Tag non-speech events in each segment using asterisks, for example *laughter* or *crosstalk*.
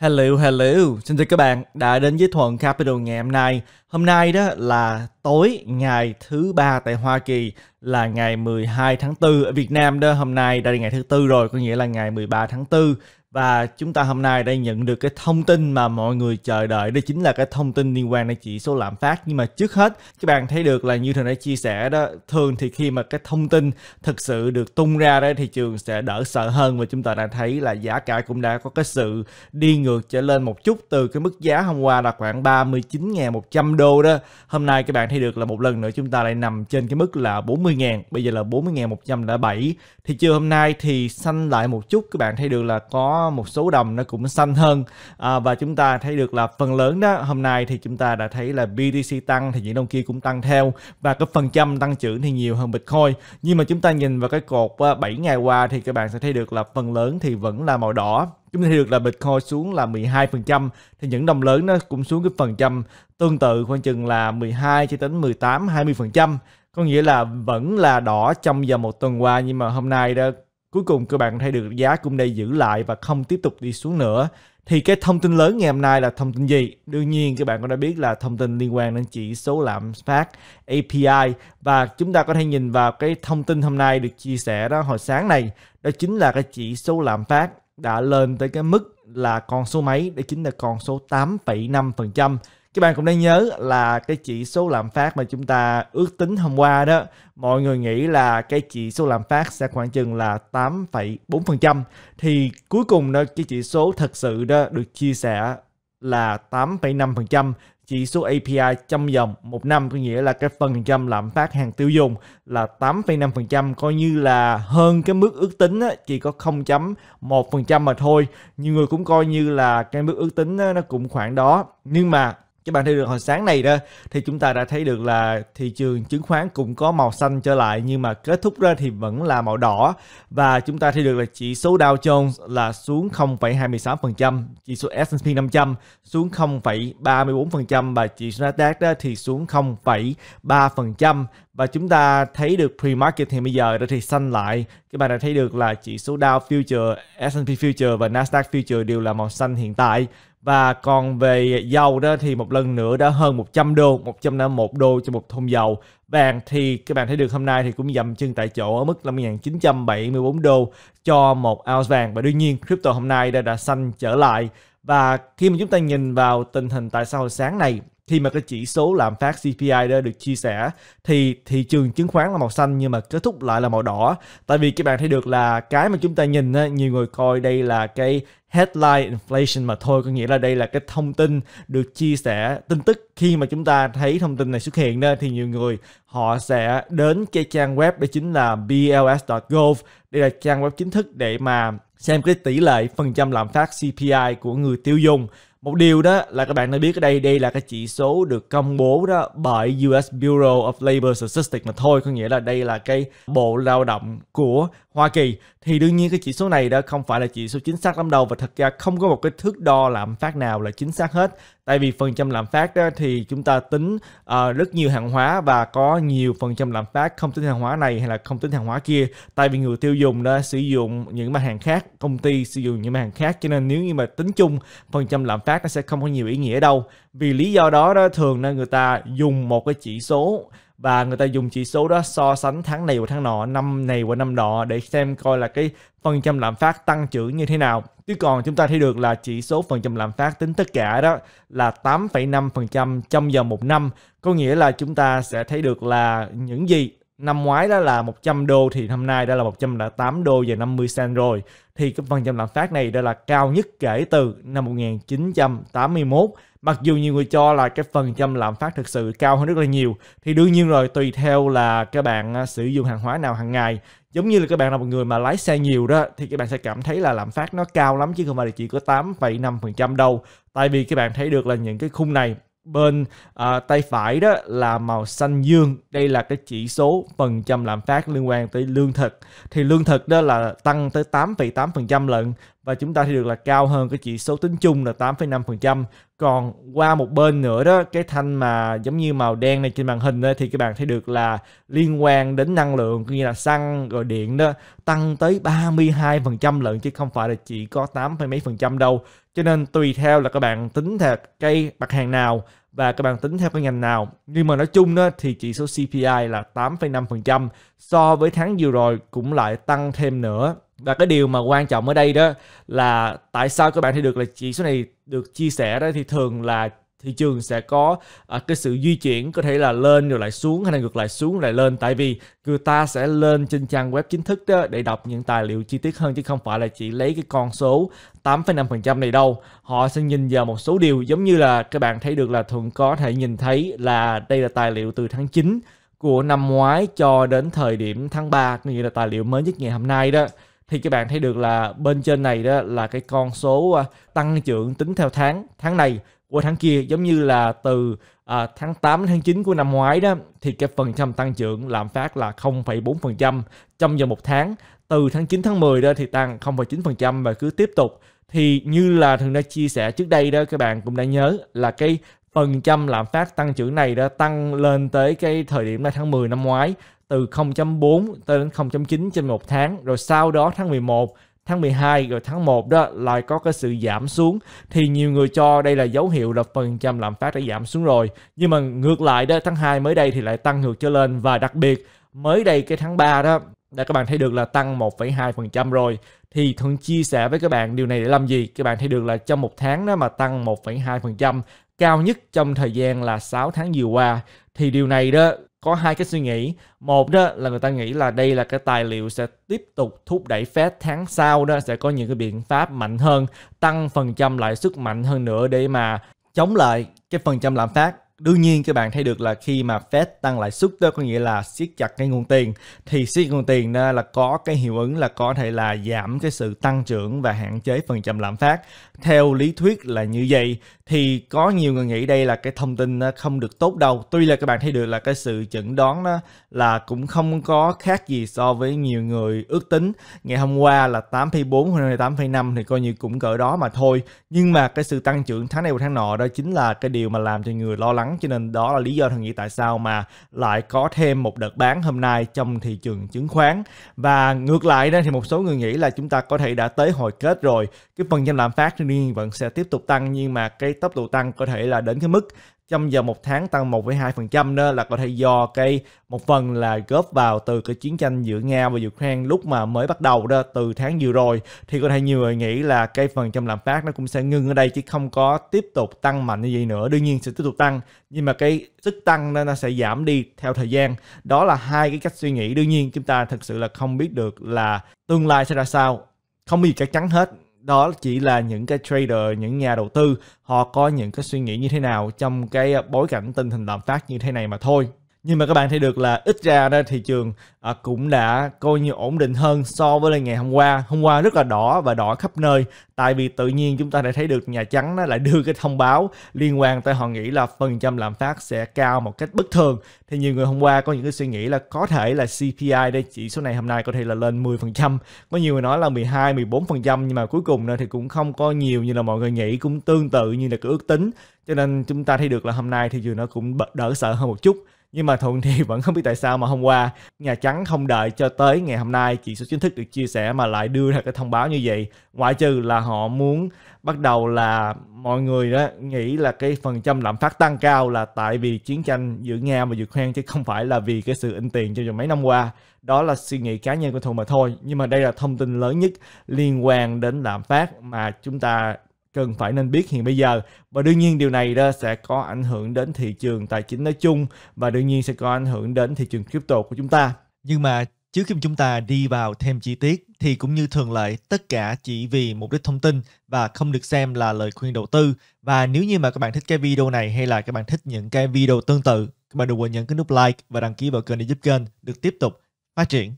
Hello, hello. Xin chào các bạn đã đến với Thuận Capital ngày hôm nay. Hôm nay đó là tối ngày thứ ba tại Hoa Kỳ là ngày 12 tháng 4. Ở Việt Nam đó hôm nay đã là ngày thứ tư rồi, có nghĩa là ngày 13 tháng 4 và chúng ta hôm nay đã nhận được cái thông tin mà mọi người chờ đợi đó chính là cái thông tin liên quan đến chỉ số lạm phát nhưng mà trước hết các bạn thấy được là như thường đã chia sẻ đó thường thì khi mà cái thông tin thực sự được tung ra đó thị trường sẽ đỡ sợ hơn và chúng ta đã thấy là giá cả cũng đã có cái sự đi ngược trở lên một chút từ cái mức giá hôm qua là khoảng 39.100 đô đó hôm nay các bạn thấy được là một lần nữa chúng ta lại nằm trên cái mức là 40.000 bây giờ là 40.107 thì trường hôm nay thì xanh lại một chút các bạn thấy được là có một số đồng nó cũng xanh hơn à, và chúng ta thấy được là phần lớn đó hôm nay thì chúng ta đã thấy là BTC tăng thì những đồng kia cũng tăng theo và cái phần trăm tăng trưởng thì nhiều hơn Bitcoin nhưng mà chúng ta nhìn vào cái cột 7 à, ngày qua thì các bạn sẽ thấy được là phần lớn thì vẫn là màu đỏ chúng ta thấy được là Bitcoin xuống là 12% thì những đồng lớn nó cũng xuống cái phần trăm tương tự khoảng chừng là 12 cho đến 18 20% có nghĩa là vẫn là đỏ trong vòng một tuần qua nhưng mà hôm nay đó cuối cùng các bạn thấy được giá cũng đã giữ lại và không tiếp tục đi xuống nữa thì cái thông tin lớn ngày hôm nay là thông tin gì? Đương nhiên các bạn cũng đã biết là thông tin liên quan đến chỉ số lạm phát API và chúng ta có thể nhìn vào cái thông tin hôm nay được chia sẻ đó hồi sáng này đó chính là cái chỉ số lạm phát đã lên tới cái mức là con số mấy đó chính là con số 8,5% các bạn cũng nên nhớ là cái chỉ số lạm phát mà chúng ta ước tính hôm qua đó mọi người nghĩ là cái chỉ số lạm phát sẽ khoảng chừng là 8,4% thì cuối cùng đó cái chỉ số thật sự đó được chia sẻ là 8,5% chỉ số API trong vòng một năm có nghĩa là cái phần trăm lạm phát hàng tiêu dùng là 8,5% coi như là hơn cái mức ước tính chỉ có 0.1% mà thôi nhiều người cũng coi như là cái mức ước tính nó cũng khoảng đó nhưng mà các bạn thấy được hồi sáng này đó thì chúng ta đã thấy được là thị trường chứng khoán cũng có màu xanh trở lại nhưng mà kết thúc ra thì vẫn là màu đỏ và chúng ta thấy được là chỉ số Dow Jones là xuống 0,26%, chỉ số S&P 500 xuống 0,34% và chỉ số Nasdaq đó thì xuống 0,3% và chúng ta thấy được pre-market thì bây giờ đã thì xanh lại các bạn đã thấy được là chỉ số Dow Future, S&P Future và Nasdaq Future đều là màu xanh hiện tại và còn về dầu đó thì một lần nữa đã hơn 100 đô, 151 đô cho một thùng dầu. Vàng thì các bạn thấy được hôm nay thì cũng dậm chân tại chỗ ở mức 5.974 đô cho một ounce vàng. Và đương nhiên crypto hôm nay đã, đã xanh trở lại. Và khi mà chúng ta nhìn vào tình hình tại sao sáng này thì mà cái chỉ số lạm phát CPI đó được chia sẻ thì thị trường chứng khoán là màu xanh nhưng mà kết thúc lại là màu đỏ tại vì các bạn thấy được là cái mà chúng ta nhìn á, nhiều người coi đây là cái headline inflation mà thôi có nghĩa là đây là cái thông tin được chia sẻ tin tức khi mà chúng ta thấy thông tin này xuất hiện đó thì nhiều người họ sẽ đến cái trang web đó chính là bls.gov đây là trang web chính thức để mà xem cái tỷ lệ phần trăm lạm phát CPI của người tiêu dùng một điều đó là các bạn đã biết ở đây, đây là cái chỉ số được công bố đó bởi US Bureau of Labor Statistics mà thôi, có nghĩa là đây là cái bộ lao động của Hoa Kỳ. Thì đương nhiên cái chỉ số này đó không phải là chỉ số chính xác lắm đâu và thật ra không có một cái thước đo lạm phát nào là chính xác hết tại vì phần trăm lạm phát đó thì chúng ta tính uh, rất nhiều hàng hóa và có nhiều phần trăm lạm phát không tính hàng hóa này hay là không tính hàng hóa kia tại vì người tiêu dùng đã sử dụng những mặt hàng khác công ty sử dụng những mặt hàng khác cho nên nếu như mà tính chung phần trăm lạm phát nó sẽ không có nhiều ý nghĩa đâu vì lý do đó đó thường là người ta dùng một cái chỉ số và người ta dùng chỉ số đó so sánh tháng này qua tháng nọ năm này qua năm nọ để xem coi là cái phần trăm lạm phát tăng trưởng như thế nào Chứ còn chúng ta thấy được là chỉ số phần trăm lạm phát tính tất cả đó là 8,5% trong vòng một năm. Có nghĩa là chúng ta sẽ thấy được là những gì năm ngoái đó là 100 đô thì năm nay đã là 108 đô và 50 cent rồi. Thì cái phần trăm lạm phát này đã là cao nhất kể từ năm 1981. Mặc dù nhiều người cho là cái phần trăm lạm phát thực sự cao hơn rất là nhiều thì đương nhiên rồi tùy theo là các bạn sử dụng hàng hóa nào hàng ngày giống như là các bạn là một người mà lái xe nhiều đó thì các bạn sẽ cảm thấy là lạm phát nó cao lắm chứ không phải là chỉ có 8,5% đâu tại vì các bạn thấy được là những cái khung này bên à, tay phải đó là màu xanh dương đây là cái chỉ số phần trăm lạm phát liên quan tới lương thực thì lương thực đó là tăng tới 8,8% lận và chúng ta thì được là cao hơn cái chỉ số tính chung là 8,5% còn qua một bên nữa đó cái thanh mà giống như màu đen này trên màn hình đó, thì các bạn thấy được là liên quan đến năng lượng như là xăng rồi điện đó tăng tới 32% lận chứ không phải là chỉ có 8, mấy phần trăm đâu cho nên tùy theo là các bạn tính theo cái mặt hàng nào và các bạn tính theo cái ngành nào nhưng mà nói chung đó, thì chỉ số CPI là 8,5% so với tháng vừa rồi cũng lại tăng thêm nữa và cái điều mà quan trọng ở đây đó là tại sao các bạn thấy được là chỉ số này được chia sẻ đó thì thường là thị trường sẽ có à, cái sự di chuyển có thể là lên rồi lại xuống hay là ngược lại xuống lại lên tại vì người ta sẽ lên trên trang web chính thức đó để đọc những tài liệu chi tiết hơn chứ không phải là chỉ lấy cái con số 8,5% này đâu họ sẽ nhìn vào một số điều giống như là các bạn thấy được là thường có thể nhìn thấy là đây là tài liệu từ tháng 9 của năm ngoái cho đến thời điểm tháng 3 nghĩa là tài liệu mới nhất ngày hôm nay đó thì các bạn thấy được là bên trên này đó là cái con số à, tăng trưởng tính theo tháng tháng này của tháng kia giống như là từ à, tháng 8 đến tháng 9 của năm ngoái đó thì cái phần trăm tăng trưởng lạm phát là 0,4% trong vòng một tháng từ tháng 9 tháng 10 đó thì tăng 0,9% và cứ tiếp tục thì như là thường đã chia sẻ trước đây đó các bạn cũng đã nhớ là cái phần trăm lạm phát tăng trưởng này đã tăng lên tới cái thời điểm là tháng 10 năm ngoái từ 0.4 tới đến 0.9 trên một tháng rồi sau đó tháng 11 tháng 12 rồi tháng 1 đó lại có cái sự giảm xuống thì nhiều người cho đây là dấu hiệu là phần trăm lạm phát đã giảm xuống rồi nhưng mà ngược lại đó tháng 2 mới đây thì lại tăng ngược trở lên và đặc biệt mới đây cái tháng 3 đó là các bạn thấy được là tăng 1,2% rồi thì Thuận chia sẻ với các bạn điều này để làm gì? Các bạn thấy được là trong một tháng đó mà tăng 1,2% cao nhất trong thời gian là 6 tháng vừa qua thì điều này đó có hai cái suy nghĩ một đó là người ta nghĩ là đây là cái tài liệu sẽ tiếp tục thúc đẩy Fed tháng sau đó sẽ có những cái biện pháp mạnh hơn tăng phần trăm lãi suất mạnh hơn nữa để mà chống lại cái phần trăm lạm phát đương nhiên các bạn thấy được là khi mà Fed tăng lãi suất đó có nghĩa là siết chặt cái nguồn tiền thì siết nguồn tiền đó là có cái hiệu ứng là có thể là giảm cái sự tăng trưởng và hạn chế phần trăm lạm phát theo lý thuyết là như vậy thì có nhiều người nghĩ đây là cái thông tin không được tốt đâu tuy là các bạn thấy được là cái sự chẩn đoán đó là cũng không có khác gì so với nhiều người ước tính ngày hôm qua là 8,4 hay 8,5 thì coi như cũng cỡ đó mà thôi nhưng mà cái sự tăng trưởng tháng này và tháng nọ đó chính là cái điều mà làm cho người lo lắng vắng cho nên đó là lý do thằng nghĩ tại sao mà lại có thêm một đợt bán hôm nay trong thị trường chứng khoán và ngược lại đó thì một số người nghĩ là chúng ta có thể đã tới hồi kết rồi cái phần danh lạm phát thì nhiên vẫn sẽ tiếp tục tăng nhưng mà cái tốc độ tăng có thể là đến cái mức trong vòng một tháng tăng 1,2% đó là có thể do cái một phần là góp vào từ cái chiến tranh giữa Nga và Ukraine lúc mà mới bắt đầu đó từ tháng vừa rồi thì có thể nhiều người nghĩ là cái phần trăm lạm phát nó cũng sẽ ngưng ở đây chứ không có tiếp tục tăng mạnh như vậy nữa đương nhiên sẽ tiếp tục tăng nhưng mà cái sức tăng nó sẽ giảm đi theo thời gian đó là hai cái cách suy nghĩ đương nhiên chúng ta thực sự là không biết được là tương lai sẽ ra sao không có gì chắc chắn hết đó chỉ là những cái trader những nhà đầu tư họ có những cái suy nghĩ như thế nào trong cái bối cảnh tình hình lạm phát như thế này mà thôi nhưng mà các bạn thấy được là ít ra đó thị trường à, cũng đã coi như ổn định hơn so với ngày hôm qua hôm qua rất là đỏ và đỏ khắp nơi tại vì tự nhiên chúng ta đã thấy được nhà trắng nó lại đưa cái thông báo liên quan tới họ nghĩ là phần trăm lạm phát sẽ cao một cách bất thường thì nhiều người hôm qua có những cái suy nghĩ là có thể là CPI đây chỉ số này hôm nay có thể là lên 10% có nhiều người nói là 12 14% nhưng mà cuối cùng thì cũng không có nhiều như là mọi người nghĩ cũng tương tự như là cái ước tính cho nên chúng ta thấy được là hôm nay thì dù nó cũng đỡ sợ hơn một chút nhưng mà Thuận thì *laughs* vẫn không biết tại sao mà hôm qua Nhà Trắng không đợi cho tới ngày hôm nay chỉ số chính thức được chia sẻ mà lại đưa ra cái thông báo như vậy. Ngoại trừ là họ muốn bắt đầu là mọi người đó nghĩ là cái phần trăm lạm phát tăng cao là tại vì chiến tranh giữa Nga và Ukraine chứ không phải là vì cái sự in tiền trong mấy năm qua. Đó là suy nghĩ cá nhân của Thuận mà thôi. Nhưng mà đây là thông tin lớn nhất liên quan đến lạm phát mà chúng ta cần phải nên biết hiện bây giờ và đương nhiên điều này đó sẽ có ảnh hưởng đến thị trường tài chính nói chung và đương nhiên sẽ có ảnh hưởng đến thị trường crypto của chúng ta. Nhưng mà trước khi chúng ta đi vào thêm chi tiết thì cũng như thường lệ tất cả chỉ vì mục đích thông tin và không được xem là lời khuyên đầu tư và nếu như mà các bạn thích cái video này hay là các bạn thích những cái video tương tự các bạn đừng quên nhấn cái nút like và đăng ký vào kênh để giúp kênh được tiếp tục phát triển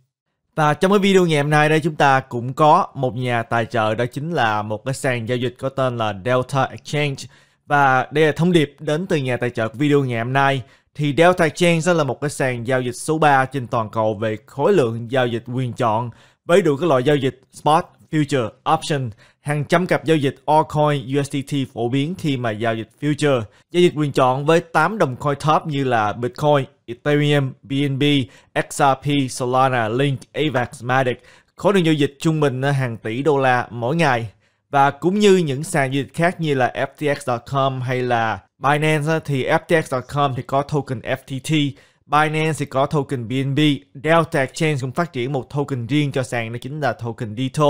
và trong cái video ngày hôm nay đây chúng ta cũng có một nhà tài trợ đó chính là một cái sàn giao dịch có tên là Delta Exchange. Và đây là thông điệp đến từ nhà tài trợ của video ngày hôm nay. Thì Delta Exchange sẽ là một cái sàn giao dịch số 3 trên toàn cầu về khối lượng giao dịch quyền chọn với đủ các loại giao dịch spot, future, option Hàng trăm cặp giao dịch altcoin USDT phổ biến khi mà giao dịch future, giao dịch quyền chọn với 8 đồng coin top như là Bitcoin, Ethereum, BNB, XRP, Solana, Link, AVAX, MATIC. Khối lượng giao dịch trung bình hàng tỷ đô la mỗi ngày. Và cũng như những sàn giao dịch khác như là FTX.com hay là Binance thì FTX.com thì có token FTT Binance sẽ có token BNB, Delta Exchange cũng phát triển một token riêng cho sàn đó chính là token Dito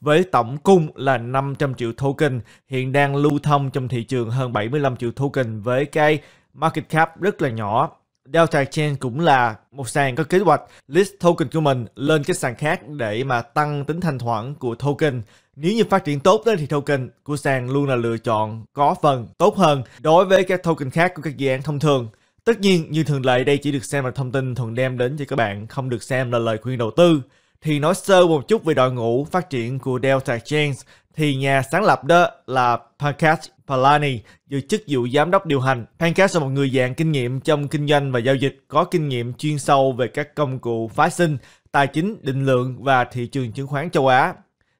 với tổng cung là 500 triệu token, hiện đang lưu thông trong thị trường hơn 75 triệu token với cái market cap rất là nhỏ. Delta Exchange cũng là một sàn có kế hoạch list token của mình lên cái sàn khác để mà tăng tính thanh khoản của token. Nếu như phát triển tốt thì token của sàn luôn là lựa chọn có phần tốt hơn đối với các token khác của các dự án thông thường. Tất nhiên, như thường lệ đây chỉ được xem là thông tin thuần đem đến cho các bạn, không được xem là lời khuyên đầu tư. Thì nói sơ một chút về đội ngũ phát triển của Delta Chains thì nhà sáng lập đó là Pankaj Palani giữ chức vụ giám đốc điều hành. Pankaj là một người dạng kinh nghiệm trong kinh doanh và giao dịch, có kinh nghiệm chuyên sâu về các công cụ phái sinh, tài chính, định lượng và thị trường chứng khoán châu Á.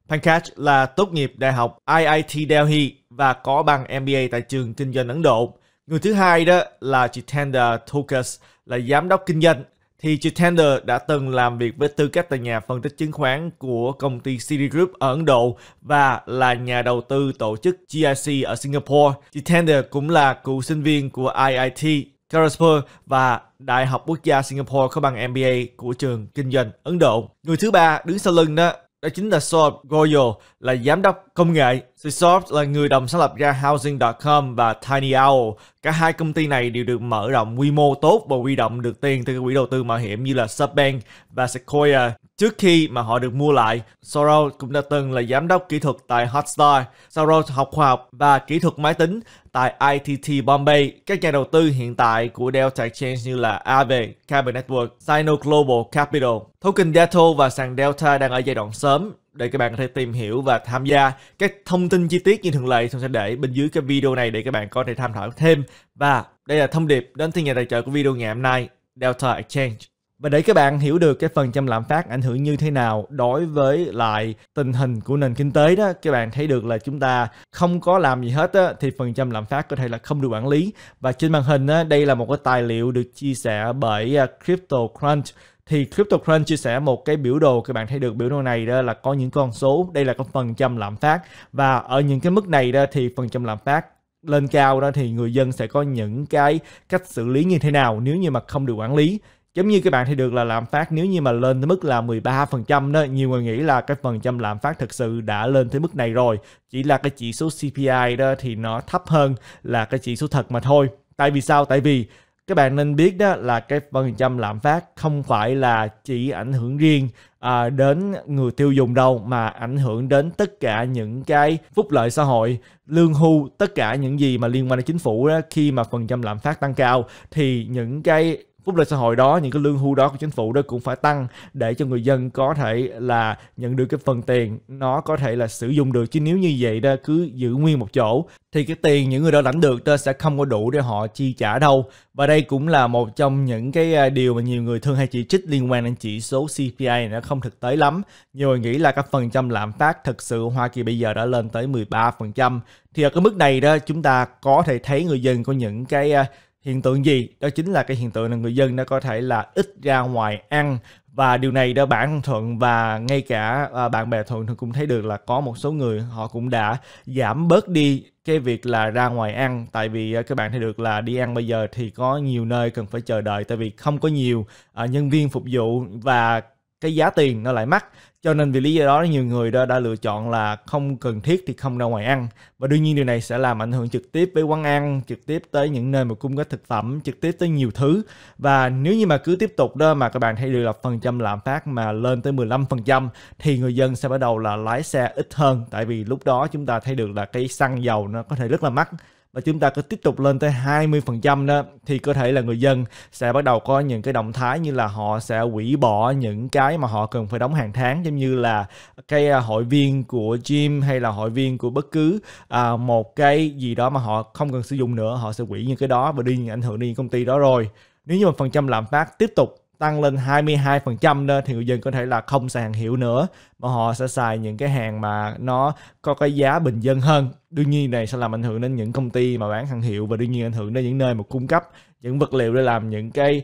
Pankaj là tốt nghiệp đại học IIT Delhi và có bằng MBA tại trường kinh doanh Ấn Độ. Người thứ hai đó là chị Jitender Tokas là giám đốc kinh doanh. Thì chị Jitender đã từng làm việc với tư cách là nhà phân tích chứng khoán của công ty Citigroup ở Ấn Độ và là nhà đầu tư tổ chức GIC ở Singapore. Chị Jitender cũng là cựu sinh viên của IIT Kharagpur và Đại học Quốc gia Singapore có bằng MBA của trường kinh doanh Ấn Độ. Người thứ ba đứng sau lưng đó đó chính là Saul Goyo là giám đốc công nghệ, Seasoft là người đồng sáng lập ra Housing.com và Tiny Owl. Cả hai công ty này đều được mở rộng quy mô tốt và huy động được tiền từ các quỹ đầu tư mạo hiểm như là Subbank và Sequoia. Trước khi mà họ được mua lại, Soros cũng đã từng là giám đốc kỹ thuật tại Hotstar. Soros học khoa học và kỹ thuật máy tính tại ITT Bombay. Các nhà đầu tư hiện tại của Delta Exchange như là Aave, Carbon Network, Sino Global Capital. Token Dato và sàn Delta đang ở giai đoạn sớm để các bạn có thể tìm hiểu và tham gia các thông tin chi tiết như thường lệ tôi sẽ để bên dưới cái video này để các bạn có thể tham khảo thêm và đây là thông điệp đến từ nhà tài trợ của video ngày hôm nay Delta Exchange và để các bạn hiểu được cái phần trăm lạm phát ảnh hưởng như thế nào đối với lại tình hình của nền kinh tế đó, các bạn thấy được là chúng ta không có làm gì hết á, thì phần trăm lạm phát có thể là không được quản lý. Và trên màn hình á, đây là một cái tài liệu được chia sẻ bởi à, Crypto Crunch thì CryptoCrunch chia sẻ một cái biểu đồ các bạn thấy được biểu đồ này đó là có những con số đây là con phần trăm lạm phát và ở những cái mức này đó thì phần trăm lạm phát lên cao đó thì người dân sẽ có những cái cách xử lý như thế nào nếu như mà không được quản lý giống như các bạn thấy được là lạm phát nếu như mà lên tới mức là 13% đó nhiều người nghĩ là cái phần trăm lạm phát thực sự đã lên tới mức này rồi chỉ là cái chỉ số CPI đó thì nó thấp hơn là cái chỉ số thật mà thôi tại vì sao tại vì các bạn nên biết đó là cái phần trăm lạm phát không phải là chỉ ảnh hưởng riêng à, đến người tiêu dùng đâu mà ảnh hưởng đến tất cả những cái phúc lợi xã hội lương hưu tất cả những gì mà liên quan đến chính phủ đó khi mà phần trăm lạm phát tăng cao thì những cái phúc lợi xã hội đó những cái lương hưu đó của chính phủ đó cũng phải tăng để cho người dân có thể là nhận được cái phần tiền nó có thể là sử dụng được chứ nếu như vậy đó cứ giữ nguyên một chỗ thì cái tiền những người đó lãnh được đó sẽ không có đủ để họ chi trả đâu và đây cũng là một trong những cái à, điều mà nhiều người thường hay chỉ trích liên quan đến chỉ số CPI này nó không thực tế lắm nhiều người nghĩ là các phần trăm lạm phát thực sự Hoa Kỳ bây giờ đã lên tới 13% thì ở cái mức này đó chúng ta có thể thấy người dân có những cái à, hiện tượng gì đó chính là cái hiện tượng là người dân đã có thể là ít ra ngoài ăn và điều này đã bản thuận và ngay cả à, bạn bè thuận thì cũng thấy được là có một số người họ cũng đã giảm bớt đi cái việc là ra ngoài ăn tại vì à, các bạn thấy được là đi ăn bây giờ thì có nhiều nơi cần phải chờ đợi tại vì không có nhiều à, nhân viên phục vụ và cái giá tiền nó lại mắc cho nên vì lý do đó nhiều người đã, đã lựa chọn là không cần thiết thì không ra ngoài ăn và đương nhiên điều này sẽ làm ảnh hưởng trực tiếp với quán ăn trực tiếp tới những nơi mà cung cấp thực phẩm trực tiếp tới nhiều thứ và nếu như mà cứ tiếp tục đó mà các bạn thấy được là phần trăm lạm phát mà lên tới 15% thì người dân sẽ bắt đầu là lái xe ít hơn tại vì lúc đó chúng ta thấy được là cái xăng dầu nó có thể rất là mắc và chúng ta cứ tiếp tục lên tới 20% đó thì có thể là người dân sẽ bắt đầu có những cái động thái như là họ sẽ hủy bỏ những cái mà họ cần phải đóng hàng tháng giống như là cái à, hội viên của gym hay là hội viên của bất cứ à, một cái gì đó mà họ không cần sử dụng nữa họ sẽ hủy những cái đó và đi ảnh hưởng đi công ty đó rồi nếu như mà phần trăm lạm phát tiếp tục tăng lên 22% nữa thì người dân có thể là không xài hàng hiệu nữa mà họ sẽ xài những cái hàng mà nó có cái giá bình dân hơn. Đương nhiên này sẽ làm ảnh hưởng đến những công ty mà bán hàng hiệu và đương nhiên ảnh hưởng đến những nơi mà cung cấp những vật liệu để làm những cái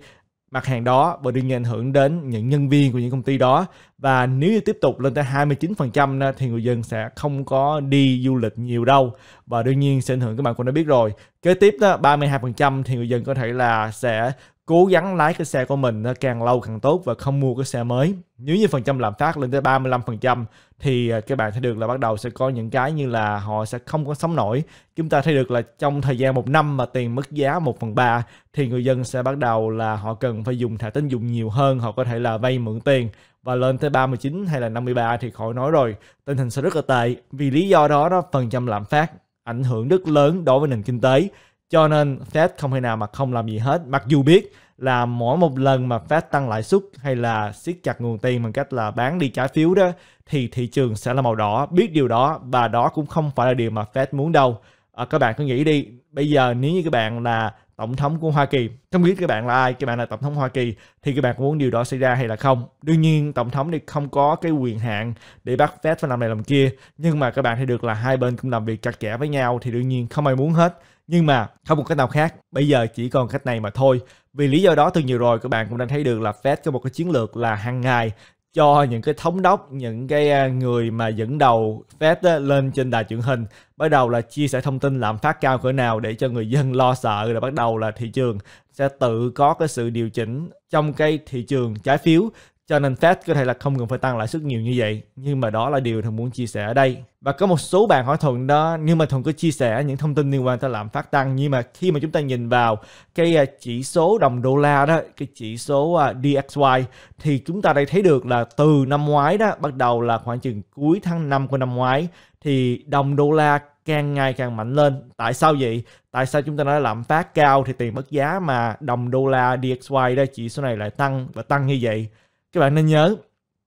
mặt hàng đó và đương nhiên ảnh hưởng đến những nhân viên của những công ty đó và nếu như tiếp tục lên tới 29% thì người dân sẽ không có đi du lịch nhiều đâu và đương nhiên sẽ ảnh hưởng các bạn cũng đã biết rồi kế tiếp đó 32% thì người dân có thể là sẽ cố gắng lái cái xe của mình càng lâu càng tốt và không mua cái xe mới. Nếu như phần trăm lạm phát lên tới 35% thì à, các bạn thấy được là bắt đầu sẽ có những cái như là họ sẽ không có sống nổi. Chúng ta thấy được là trong thời gian một năm mà tiền mất giá 1 phần 3 thì người dân sẽ bắt đầu là họ cần phải dùng thẻ tín dụng nhiều hơn, họ có thể là vay mượn tiền và lên tới 39 hay là 53 thì khỏi nói rồi. Tình hình sẽ rất là tệ vì lý do đó đó phần trăm lạm phát ảnh hưởng rất lớn đối với nền kinh tế cho nên Fed không thể nào mà không làm gì hết. Mặc dù biết là mỗi một lần mà Fed tăng lãi suất hay là siết chặt nguồn tiền bằng cách là bán đi trái phiếu đó thì thị trường sẽ là màu đỏ. Biết điều đó và đó cũng không phải là điều mà Fed muốn đâu. À, các bạn cứ nghĩ đi, bây giờ nếu như các bạn là tổng thống của Hoa Kỳ, không biết các bạn là ai, các bạn là tổng thống Hoa Kỳ thì các bạn muốn điều đó xảy ra hay là không. Đương nhiên tổng thống thì không có cái quyền hạn để bắt Fed phải làm này làm kia, nhưng mà các bạn thì được là hai bên cũng làm việc chặt chẽ với nhau thì đương nhiên không ai muốn hết nhưng mà không một cách nào khác bây giờ chỉ còn cách này mà thôi vì lý do đó từ nhiều rồi các bạn cũng đã thấy được là Fed có một cái chiến lược là hàng ngày cho những cái thống đốc những cái à, người mà dẫn đầu Fed lên trên đài truyền hình bắt đầu là chia sẻ thông tin lạm phát cao cỡ nào để cho người dân lo sợ rồi bắt đầu là thị trường sẽ tự có cái sự điều chỉnh trong cái thị trường trái phiếu cho nên Fed có thể là không cần phải tăng lãi suất nhiều như vậy. Nhưng mà đó là điều Thuận muốn chia sẻ ở đây. Và có một số bạn hỏi Thuận đó, nhưng mà Thuận có chia sẻ những thông tin liên quan tới lạm phát tăng. Nhưng mà khi mà chúng ta nhìn vào cái à, chỉ số đồng đô la đó, cái chỉ số à, DXY, thì chúng ta đây thấy được là từ năm ngoái đó, bắt đầu là khoảng chừng cuối tháng 5 của năm ngoái, thì đồng đô la càng ngày càng mạnh lên. Tại sao vậy? Tại sao chúng ta nói lạm phát cao thì tiền mất giá mà đồng đô la DXY đó chỉ số này lại tăng và tăng như vậy? các bạn nên nhớ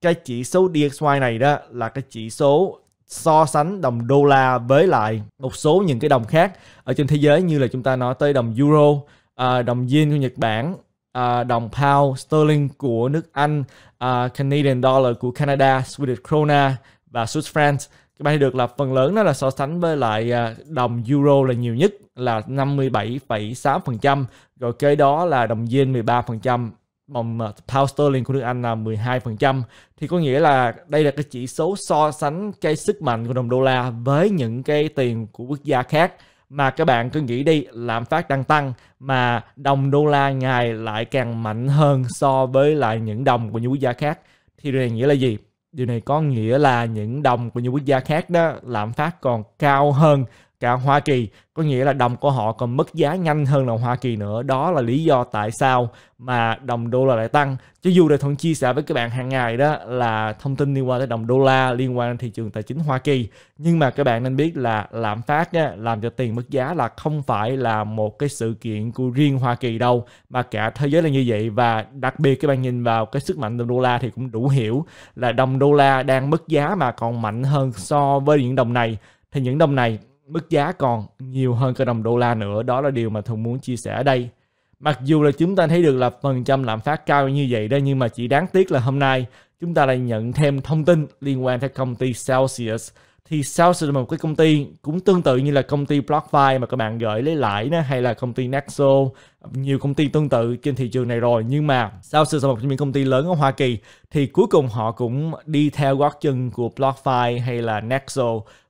cái chỉ số DXY này đó là cái chỉ số so sánh đồng đô la với lại một số những cái đồng khác ở trên thế giới như là chúng ta nói tới đồng euro, à, đồng yen của Nhật Bản, à, đồng pound sterling của nước Anh, à, Canadian dollar của Canada, Swedish krona và Swiss franc. Các bạn thấy được là phần lớn nó là so sánh với lại đồng euro là nhiều nhất là 57,6%, rồi kế đó là đồng yen 13%, vòng pound ờ, sterling của nước Anh là 12% thì có nghĩa là đây là cái chỉ số so sánh cái sức mạnh của đồng đô la với những cái tiền của quốc gia khác mà các bạn cứ nghĩ đi lạm phát đang tăng mà đồng đô la ngày lại càng mạnh hơn so với lại những đồng của những quốc gia khác thì điều này nghĩa là gì điều này có nghĩa là những đồng của những quốc gia khác đó lạm phát còn cao hơn cả Hoa Kỳ có nghĩa là đồng của họ còn mất giá nhanh hơn đồng Hoa Kỳ nữa đó là lý do tại sao mà đồng đô la lại tăng cho dù là thuận chia sẻ với các bạn hàng ngày đó là thông tin liên quan tới đồng đô la liên quan đến thị trường tài chính Hoa Kỳ nhưng mà các bạn nên biết là lạm phát á, làm cho tiền mất giá là không phải là một cái sự kiện của riêng Hoa Kỳ đâu mà cả thế giới là như vậy và đặc biệt các bạn nhìn vào cái sức mạnh đồng đô la thì cũng đủ hiểu là đồng đô la đang mất giá mà còn mạnh hơn so với những đồng này thì những đồng này mức giá còn nhiều hơn cái đồng đô la nữa đó là điều mà thường muốn chia sẻ ở đây mặc dù là chúng ta thấy được là phần trăm lạm phát cao như vậy đó nhưng mà chỉ đáng tiếc là hôm nay chúng ta lại nhận thêm thông tin liên quan tới công ty Celsius thì Celsius là một cái công ty cũng tương tự như là công ty BlockFi mà các bạn gửi lấy lãi đó hay là công ty Nexo nhiều công ty tương tự trên thị trường này rồi nhưng mà Celsius là một trong những công ty lớn ở Hoa Kỳ thì cuối cùng họ cũng đi theo gót chân của BlockFi hay là Nexo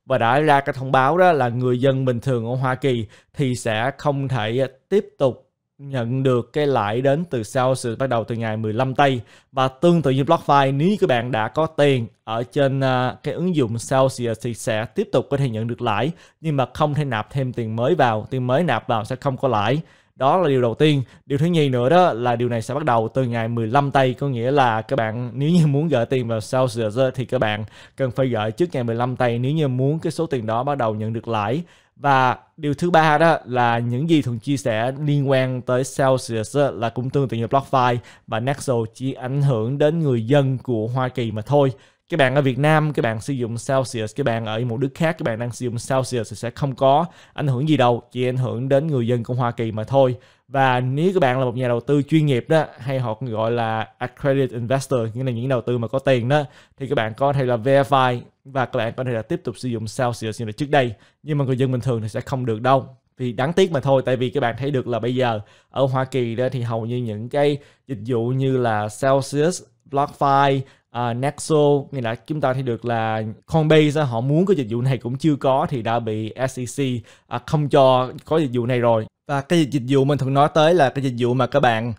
và đã ra cái thông báo đó là người dân bình thường ở Hoa Kỳ thì sẽ không thể tiếp tục nhận được cái lãi đến từ sau sự bắt đầu từ ngày 15 tây và tương tự như BlockFi nếu các bạn đã có tiền ở trên à, cái ứng dụng Celsius thì sẽ tiếp tục có thể nhận được lãi nhưng mà không thể nạp thêm tiền mới vào tiền mới nạp vào sẽ không có lãi đó là điều đầu tiên điều thứ nhì nữa đó là điều này sẽ bắt đầu từ ngày 15 tây có nghĩa là các bạn nếu như muốn gửi tiền vào Celsius thì các bạn cần phải gửi trước ngày 15 tây nếu như muốn cái số tiền đó bắt đầu nhận được lãi và điều thứ ba đó là những gì thường chia sẻ liên quan tới Celsius là cũng tương tự như BlockFi và Nexo chỉ ảnh hưởng đến người dân của Hoa Kỳ mà thôi các bạn ở Việt Nam các bạn sử dụng Celsius các bạn ở một nước khác các bạn đang sử dụng Celsius thì sẽ không có ảnh hưởng gì đâu chỉ ảnh hưởng đến người dân của Hoa Kỳ mà thôi và nếu các bạn là một nhà đầu tư chuyên nghiệp đó hay họ gọi là accredited investor nghĩa là những đầu tư mà có tiền đó thì các bạn có thể là verify và các bạn có thể là tiếp tục sử dụng Celsius như là trước đây nhưng mà người dân bình thường thì sẽ không được đâu vì đáng tiếc mà thôi tại vì các bạn thấy được là bây giờ ở Hoa Kỳ đó thì hầu như những cái dịch vụ như là Celsius BlockFi uh, Nexo như là chúng ta thấy được là Coinbase họ muốn cái dịch vụ này cũng chưa có thì đã bị SEC uh, à, không cho có dịch vụ này rồi và cái dịch vụ mình thường nói tới là cái dịch vụ mà các bạn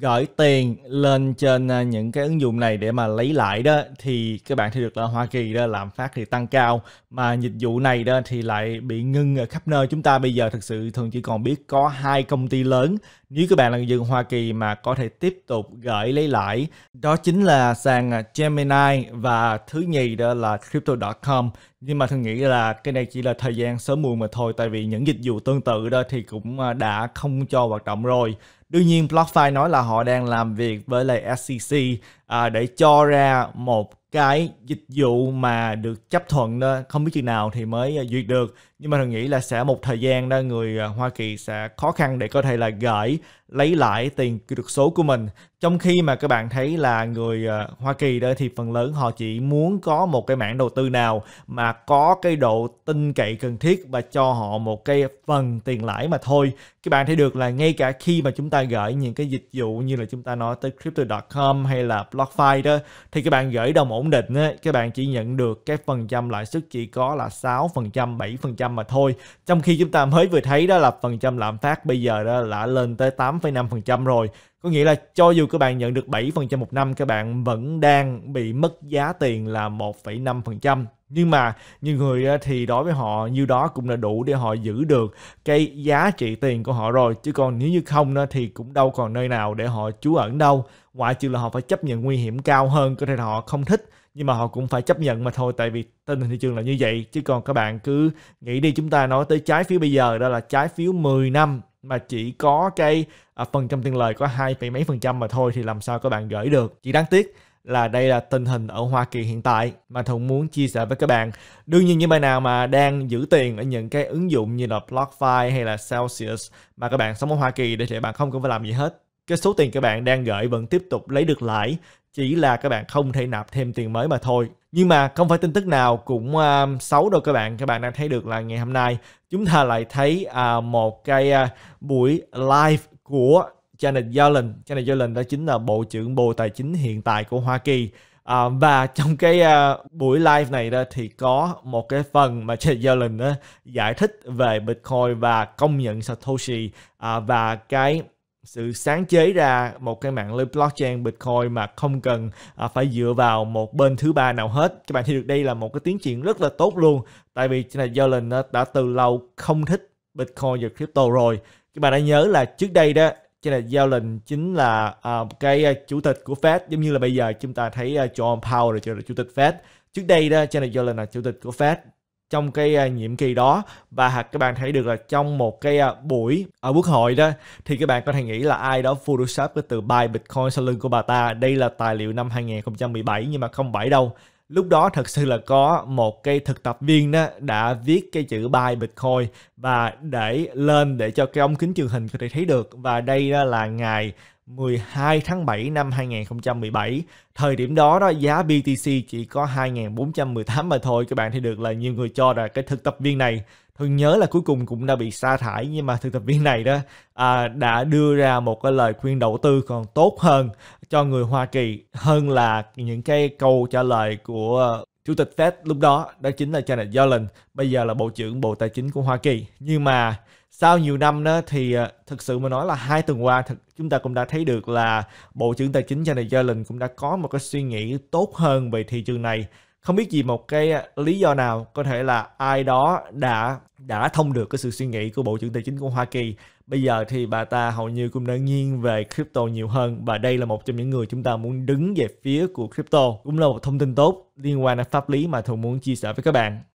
gửi tiền lên trên à, những cái ứng dụng này để mà lấy lại đó thì các bạn thấy được là Hoa Kỳ đó lạm phát thì tăng cao mà dịch vụ này đó thì lại bị ngưng ở khắp nơi chúng ta bây giờ thực sự thường chỉ còn biết có hai công ty lớn nếu các bạn là người dân Hoa Kỳ mà có thể tiếp tục gửi lấy lãi đó chính là sàn Gemini và thứ nhì đó là crypto.com nhưng mà thường nghĩ là cái này chỉ là thời gian sớm muộn mà thôi tại vì những dịch vụ tương tự đó thì cũng à, đã không cho hoạt động rồi Đương nhiên BlockFi nói là họ đang làm việc với lại SEC à, để cho ra một cái dịch vụ mà được chấp thuận đó không biết chừng nào thì mới à, duyệt được nhưng mà thằng nghĩ là sẽ một thời gian đó người à, Hoa Kỳ sẽ khó khăn để có thể là gửi lấy lại tiền được số của mình trong khi mà các bạn thấy là người ờ, Hoa Kỳ đó thì phần lớn họ chỉ muốn có một cái mảng đầu tư nào mà có cái độ tin cậy cần thiết và cho họ một cái phần tiền lãi mà thôi các bạn thấy được là ngay cả khi mà chúng ta gửi những cái dịch vụ như là chúng ta nói tới crypto.com hay là BlockFi đó thì các bạn gửi đồng ổn định á, các bạn chỉ nhận được cái phần trăm lãi suất chỉ có là 6 phần trăm 7 phần trăm mà thôi trong khi chúng ta mới vừa thấy đó là phần trăm lạm phát bây giờ đó là lên tới 8 8,5% rồi. Có nghĩa là cho dù các bạn nhận được 7% một năm các bạn vẫn đang bị mất giá tiền là 1,5%. Nhưng mà như người thì đối với họ như đó cũng là đủ để họ giữ được cái giá trị tiền của họ rồi. Chứ còn nếu như không thì cũng đâu còn nơi nào để họ trú ẩn đâu. Ngoại trừ là họ phải chấp nhận nguy hiểm cao hơn, có thể là họ không thích nhưng mà họ cũng phải chấp nhận mà thôi tại vì tình hình thị trường là như vậy chứ còn các bạn cứ nghĩ đi chúng ta nói tới trái phiếu bây giờ đó là trái phiếu 10 năm mà chỉ có cái à, phần trăm tiền lời có hai mấy phần trăm mà thôi thì làm sao các bạn gửi được chỉ đáng tiếc là đây là tình hình ở Hoa Kỳ hiện tại mà Thuận muốn chia sẻ với các bạn. Đương nhiên những bạn nào mà đang giữ tiền ở những cái ứng dụng như là BlockFi hay là Celsius mà các bạn sống ở Hoa Kỳ để thì bạn không cần phải làm gì hết. Cái số tiền các bạn đang gửi vẫn tiếp tục lấy được lãi, chỉ là các bạn không thể nạp thêm tiền mới mà thôi nhưng mà không phải tin tức nào cũng uh, xấu đâu các bạn các bạn đang thấy được là ngày hôm nay chúng ta lại thấy uh, một cái uh, buổi live của Janet Yellen Janet Yellen đó chính là bộ trưởng bộ tài chính hiện tại của Hoa Kỳ À, và trong cái uh, buổi live này đó thì có một cái phần mà Janet Yellen đó giải thích về Bitcoin và công nhận Satoshi à, và cái sự sáng chế ra một cái mạng lưới blockchain Bitcoin mà không cần à, phải dựa vào một bên thứ ba nào hết. Các bạn thấy được đây là một cái tiến triển rất là tốt luôn. Tại vì trên này Jalen đã từ lâu không thích Bitcoin và crypto rồi. Các bạn đã nhớ là trước đây đó trên này Jalen chính là à, cái à, chủ tịch của Fed giống như là bây giờ chúng ta thấy à, John Powell là chủ tịch Fed. Trước đây đó trên này Jalen là chủ tịch của Fed trong cái à, nhiệm kỳ đó và các bạn thấy được là trong một cái à, buổi ở quốc hội đó thì các bạn có thể nghĩ là ai đó Photoshop cái từ buy Bitcoin sau lưng của bà ta đây là tài liệu năm 2017 nhưng mà không phải đâu lúc đó thật sự là có một cái thực tập viên đó đã viết cái chữ buy Bitcoin và để lên để cho cái ống kính truyền hình có thể thấy được và đây là ngày 12 tháng 7 năm 2017. Thời điểm đó đó giá BTC chỉ có 2.418 mà thôi các bạn thấy được là nhiều người cho là cái thực tập viên này thường nhớ là cuối cùng cũng đã bị sa thải nhưng mà thực tập viên này đó à, đã đưa ra một cái lời khuyên đầu tư còn tốt hơn cho người Hoa Kỳ hơn là những cái câu trả lời của chủ tịch Fed lúc đó đó chính là Janet Yellen bây giờ là bộ trưởng Bộ Tài chính của Hoa Kỳ nhưng mà sau nhiều năm đó thì ờ, thực sự mà nói là hai tuần qua thực chúng ta cũng đã thấy được là Bộ trưởng Tài chính Janet Yellen cũng đã có một cái suy nghĩ tốt hơn về thị trường này. Không biết gì một cái ờ, lý do nào có thể là ai đó đã đã thông được cái sự suy nghĩ của Bộ trưởng Tài chính của Hoa Kỳ. Bây giờ thì bà ta hầu như cũng đã nghiêng về crypto nhiều hơn và đây là một trong những người chúng ta muốn đứng về phía của crypto. Cũng là một thông tin tốt liên quan đến pháp lý mà thường muốn chia sẻ với các bạn.